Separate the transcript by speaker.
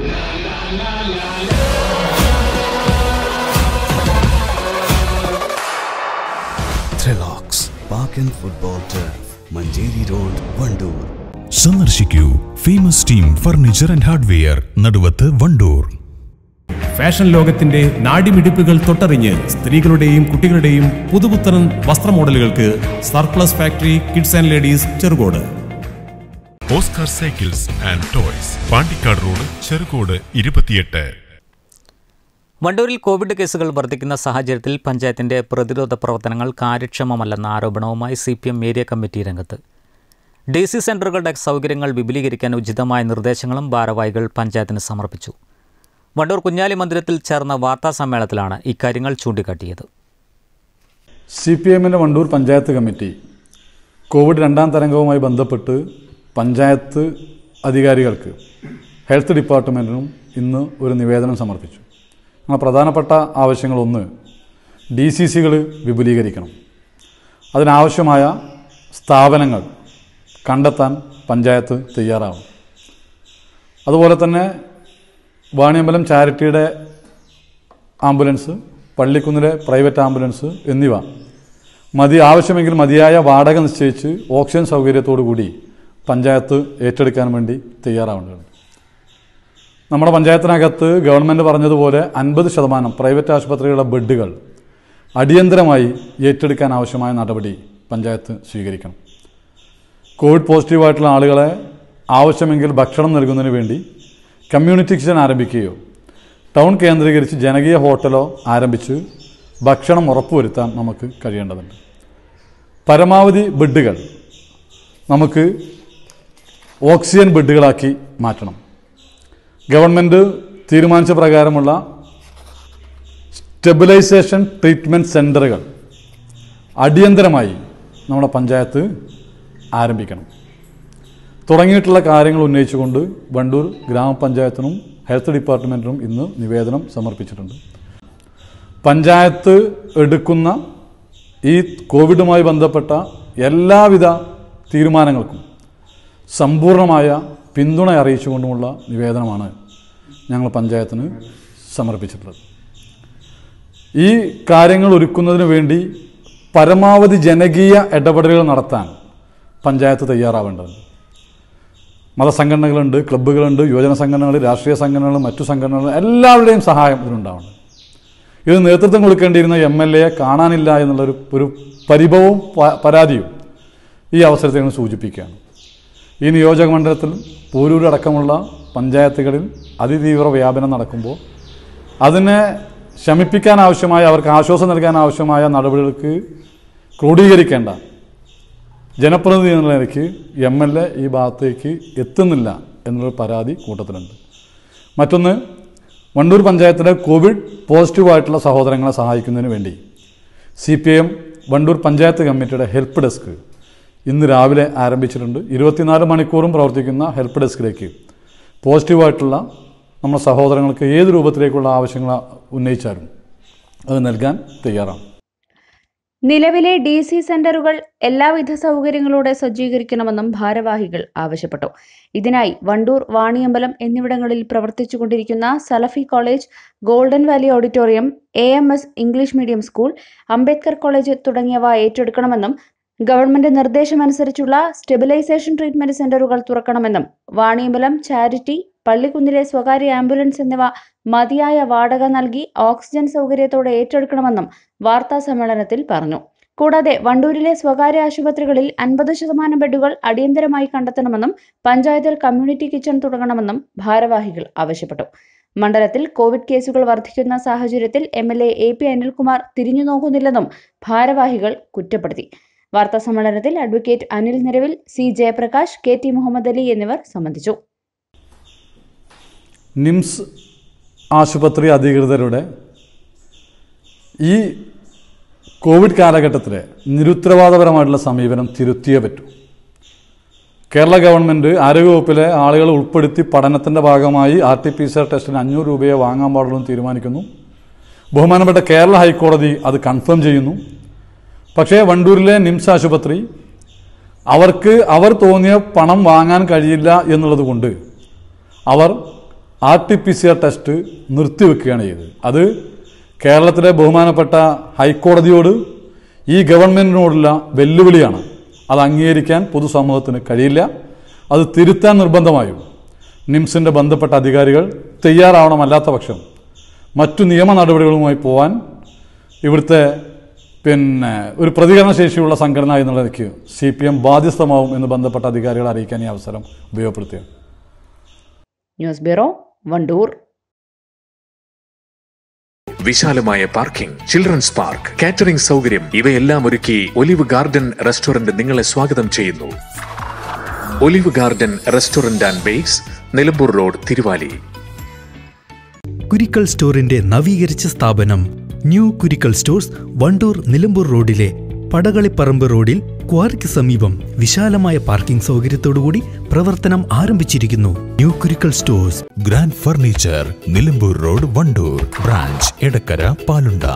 Speaker 1: road
Speaker 2: Wandoor സന്ദർശിക്കൂ famous team furniture and hardware Naduvath Wandoor fashion ലോകത്തിന്റെ നാടിമിടിപ്പുകൾ തൊട്ടറിഞ്ഞ് സ്ത്രീകളുടെയും കുട്ടികളുടെയും പുതുപുത്തൻ വസ്ത്ര മോഡലുകൾക്ക് surplus factory kids and ladies Cherukode Oscar cycles and toys Pandikkad road Cherukode ഇരുപത്തിയെട്ട് വണ്ടൂരിൽ കോവിഡ് കേസുകൾ വർദ്ധിക്കുന്ന സാഹചര്യത്തിൽ പഞ്ചായത്തിന്റെ പ്രതിരോധ പ്രവർത്തനങ്ങൾ കാര്യക്ഷമമല്ലെന്ന ആരോപണവുമായി C P M area committee രംഗത്ത് ഡി സി സെൻ്ററുകളുടെ സൗകര്യങ്ങൾ വിപുലീകരിക്കാൻ ഉചിതമായ നിർദ്ദേശങ്ങളും ഭാരവാഹികൾ പഞ്ചായത്തിന് സമർപ്പിച്ചു വണ്ടൂർ കുഞ്ഞാലി മന്ദിരത്തിൽ ചേർന്ന വാർത്താ സമ്മേളനത്തിലാണ് ഇക്കാര്യങ്ങൾ ചൂണ്ടിക്കാട്ടിയത് സി പി എമ്മിൻ്റെ വണ്ടൂർ പഞ്ചായത്ത് കമ്മിറ്റി കോവിഡ് രണ്ടാം തരംഗവുമായി ബന്ധപ്പെട്ട് പഞ്ചായത്ത് അധികാരികൾക്ക് ഹെൽത്ത് ഡിപ്പാർട്ട്മെൻറ്റിനും ഇന്ന് ഒരു നിവേദനം സമർപ്പിച്ചു നമ്മൾ പ്രധാനപ്പെട്ട ആവശ്യങ്ങളൊന്ന് ഡി സി സികൾ വിപുലീകരിക്കണം അതിനാവശ്യമായ സ്ഥാപനങ്ങൾ കണ്ടെത്താൻ പഞ്ചായത്ത് തയ്യാറാവും അതുപോലെ തന്നെ വാണിയമ്പലം ചാരിറ്റിയുടെ ആംബുലൻസ് പള്ളിക്കുന്നിലെ പ്രൈവറ്റ് ആംബുലൻസ് എന്നിവ മതി ആവശ്യമെങ്കിൽ മതിയായ വാടക നിശ്ചയിച്ച് ഓക്സിജൻ സൗകര്യത്തോടു കൂടി പഞ്ചായത്ത് ഏറ്റെടുക്കാൻ വേണ്ടി തയ്യാറാവേണ്ടതാണ് നമ്മുടെ പഞ്ചായത്തിനകത്ത് ഗവൺമെൻറ് പറഞ്ഞതുപോലെ അൻപത് ശതമാനം പ്രൈവറ്റ് ആശുപത്രികളുടെ ബെഡുകൾ അടിയന്തരമായി ഏറ്റെടുക്കാൻ ആവശ്യമായ നടപടി പഞ്ചായത്ത് സ്വീകരിക്കണം കോവിഡ് പോസിറ്റീവായിട്ടുള്ള ആളുകളെ ആവശ്യമെങ്കിൽ ഭക്ഷണം നൽകുന്നതിന് വേണ്ടി കമ്മ്യൂണിറ്റി കിച്ചൺ ആരംഭിക്കുകയോ ടൗൺ കേന്ദ്രീകരിച്ച് ജനകീയ ഹോട്ടലോ ആരംഭിച്ച് ഭക്ഷണം ഉറപ്പുവരുത്താൻ നമുക്ക് കഴിയേണ്ടതുണ്ട് പരമാവധി ബെഡുകൾ നമുക്ക് ഓക്സിജൻ ബെഡുകളാക്കി മാറ്റണം ഗവൺമെൻറ് തീരുമാനിച്ച പ്രകാരമുള്ള സ്റ്റെബിലൈസേഷൻ ട്രീറ്റ്മെൻറ്റ് സെൻ്ററുകൾ അടിയന്തരമായി നമ്മുടെ പഞ്ചായത്ത് ആരംഭിക്കണം തുടങ്ങിയിട്ടുള്ള കാര്യങ്ങൾ ഉന്നയിച്ചുകൊണ്ട് വണ്ടൂർ ഗ്രാമപഞ്ചായത്തിനും ഹെൽത്ത് ഡിപ്പാർട്ട്മെൻറ്റിനും ഇന്ന് നിവേദനം സമർപ്പിച്ചിട്ടുണ്ട് പഞ്ചായത്ത് എടുക്കുന്ന ഈ കോവിഡുമായി ബന്ധപ്പെട്ട എല്ലാവിധ തീരുമാനങ്ങൾക്കും സമ്പൂർണമായ പിന്തുണ അറിയിച്ചുകൊണ്ടുമുള്ള നിവേദനമാണ് ഞങ്ങൾ പഞ്ചായത്തിന് സമർപ്പിച്ചിട്ടുള്ളത് ഈ കാര്യങ്ങൾ ഒരുക്കുന്നതിന് വേണ്ടി പരമാവധി ജനകീയ ഇടപെടലുകൾ നടത്താൻ പഞ്ചായത്ത് തയ്യാറാവേണ്ടത് മതസംഘടനകളുണ്ട് ക്ലബ്ബുകളുണ്ട് യുവജന സംഘടനകൾ രാഷ്ട്രീയ സംഘടനകൾ മറ്റു സംഘടനകൾ എല്ലാവരുടെയും സഹായം ഇതിനുണ്ടാവണം ഇത് നേതൃത്വം കൊടുക്കേണ്ടിയിരുന്ന എം എൽ എയെ കാണാനില്ല എന്നുള്ളൊരു ഒരു പരിഭവവും പരാതിയും ഈ അവസരത്തിൽ സൂചിപ്പിക്കുകയാണ് ഈ നിയോജക മണ്ഡലത്തിൽ പൂരൂരടക്കമുള്ള പഞ്ചായത്തുകളിൽ അതിതീവ്ര വ്യാപനം നടക്കുമ്പോൾ അതിനെ ശമിപ്പിക്കാൻ ആവശ്യമായ അവർക്ക് ആശ്വാസം നൽകാൻ ആവശ്യമായ നടപടികൾക്ക് ക്രോഡീകരിക്കേണ്ട ജനപ്രതിനിധി എന്ന നിലയ്ക്ക് എം എൽ എ ഈ ഭാഗത്തേക്ക് എത്തുന്നില്ല എന്നൊരു പരാതി കൂട്ടത്തിലുണ്ട് മറ്റൊന്ന് വണ്ടൂർ പഞ്ചായത്തിലെ കോവിഡ് പോസിറ്റീവായിട്ടുള്ള സഹോദരങ്ങളെ സഹായിക്കുന്നതിന് വേണ്ടി C P M Wandoor panchayat കമ്മിറ്റിയുടെ ഹെൽപ്പ് ഡെസ്ക് ഇന്ന് രാവിലെ ആരംഭിച്ചിട്ടുണ്ട് ഇരുപത്തിനാല് മണിക്കൂറും പ്രവർത്തിക്കുന്ന ഹെൽപ്പ് ഡെസ്കിലേക്ക് പോസിറ്റീവായിട്ടുള്ള നമ്മുടെ സഹോദരങ്ങൾക്ക് ഏത് രൂപത്തിലേക്കുള്ള ആവശ്യങ്ങൾ ഉന്നയിച്ചാലും അത് നൽകാൻ തയ്യാറാണ്
Speaker 1: നിലവിലെ ഡി സി സെന്ററുകൾ എല്ലാവിധ സൗകര്യങ്ങളോടെ സജ്ജീകരിക്കണമെന്നും ഭാരവാഹികൾ ആവശ്യപ്പെട്ടു ഇതിനായി വണ്ടൂർ വാണിയമ്പലം എന്നിവിടങ്ങളിൽ പ്രവർത്തിച്ചുകൊണ്ടിരിക്കുന്ന Salafi college golden valley auditorium A English medium school Ambedkar college തുടങ്ങിയവ ഏറ്റെടുക്കണമെന്നും ഗവൺമെന്റ് നിർദ്ദേശമനുസരിച്ചുള്ള സ്റ്റെബിലൈസേഷൻ ട്രീറ്റ്മെന്റ് സെന്ററുകൾ തുറക്കണമെന്നും വാണിയമ്പലം ചാരിറ്റി പള്ളിക്കുന്നിലെ സ്വകാര്യ ആംബുലൻസ് എന്നിവ മതിയായ വാടക നൽകി ഓക്സിജൻ സൗകര്യത്തോടെ ഏറ്റെടുക്കണമെന്നും വാർത്താ സമ്മേളനത്തിൽ പറഞ്ഞു കൂടാതെ വണ്ടൂരിലെ സ്വകാര്യ ആശുപത്രികളിൽ അൻപത് ശതമാനം ബെഡുകൾ അടിയന്തരമായി കണ്ടെത്തണമെന്നും പഞ്ചായത്തിൽ കമ്മ്യൂണിറ്റി കിച്ചൺ തുടങ്ങണമെന്നും ഭാരവാഹികൾ ആവശ്യപ്പെട്ടു മണ്ഡലത്തിൽ കോവിഡ് കേസുകൾ വർദ്ധിക്കുന്ന സാഹചര്യത്തിൽ M L A A P Anilkumar നോക്കുന്നില്ലെന്നും ഭാരവാഹികൾ കുറ്റപ്പെടുത്തി വാർത്താ സമ്മേളനത്തിൽ advocate Anil Niravil C Jayaprakash K T Muhammad Ali എന്നിവർ സംബന്ധിച്ചു
Speaker 2: നിംസ് ആശുപത്രി അധികൃതരുടെ ഈ കോവിഡ് കാലഘട്ടത്തിലെ നിരുത്തരവാദപരമായിട്ടുള്ള സമീപനം തിരുത്തിയേ പറ്റൂ കേരള ഗവൺമെൻറ് ആരോഗ്യവകുപ്പിലെ ആളുകൾ ഉൾപ്പെടുത്തി പഠനത്തിൻ്റെ ഭാഗമായി R T P C R ടെസ്റ്റിന് അഞ്ഞൂറ് രൂപയെ വാങ്ങാൻ പാടുള്ളൂ തീരുമാനിക്കുന്നു ബഹുമാനപ്പെട്ട കേരള ഹൈക്കോടതി അത് കൺഫേം ചെയ്യുന്നു പക്ഷേ വണ്ടൂരിലെ നിംസ് ആശുപത്രി അവർക്ക് അവർ തോന്നിയ പണം വാങ്ങാൻ കഴിയില്ല എന്നുള്ളത് കൊണ്ട് അവർ R T P C R test നിർത്തിവെക്കുകയാണ് ചെയ്തത് അത് കേരളത്തിലെ ബഹുമാനപ്പെട്ട ഹൈക്കോടതിയോട് ഈ ഗവൺമെൻറ്റിനോടുള്ള വെല്ലുവിളിയാണ് അത് അംഗീകരിക്കാൻ പൊതുസമൂഹത്തിന് കഴിയില്ല അത് തിരുത്താൻ നിർബന്ധമായും നിംസിൻ്റെ ബന്ധപ്പെട്ട അധികാരികൾ തയ്യാറാവണമല്ലാത്ത പക്ഷം മറ്റു നിയമ നടപടികളുമായി പോവാൻ ഇവിടുത്തെ പിന്നെ ഒരു പ്രതികരണ ശേഷിയുള്ള സംഘടന എന്നുള്ള നിലയ്ക്ക് സി പി എം ബാധ്യസ്ഥമാവും എന്ന് ബന്ധപ്പെട്ട അധികാരികളെ അറിയിക്കാൻ ഈ അവസരം ഉപയോഗപ്പെടുത്തുകയാണ്
Speaker 1: ന്യൂസ് ബ്യൂറോ വണ്ടൂർ
Speaker 2: വിശാലമായ പാർക്കിംഗ് ചിൽഡ്രൻസ് പാർക്ക് കാറ്ററിംഗ് സൗകര്യം ഇവയെല്ലാം ഒരുക്കി ഒലിവ് ഗാർഡൻ റെസ്റ്റോറന്റ് നിങ്ങളെ സ്വാഗതം ചെയ്യുന്നു Olive Garden restaurant and bakes Nilambur road Thiruvali Kurikkal സ്റ്റോറിന്റെ നവീകരിച്ച സ്ഥാപനം ന്യൂ കുരിക്കൽ സ്റ്റോഴ്സ് വണ്ടൂർ നിലമ്പൂർ റോഡിലെ പടകളിപ്പറമ്പ് റോഡിൽ ക്വാറിക്ക് സമീപം വിശാലമായ പാർക്കിംഗ് സൗകര്യത്തോടുകൂടി പ്രവർത്തനം ആരംഭിച്ചിരിക്കുന്നു new Kurikkal stores grand furniture Nilambur road Wandoor branch Edakkara പാലുണ്ട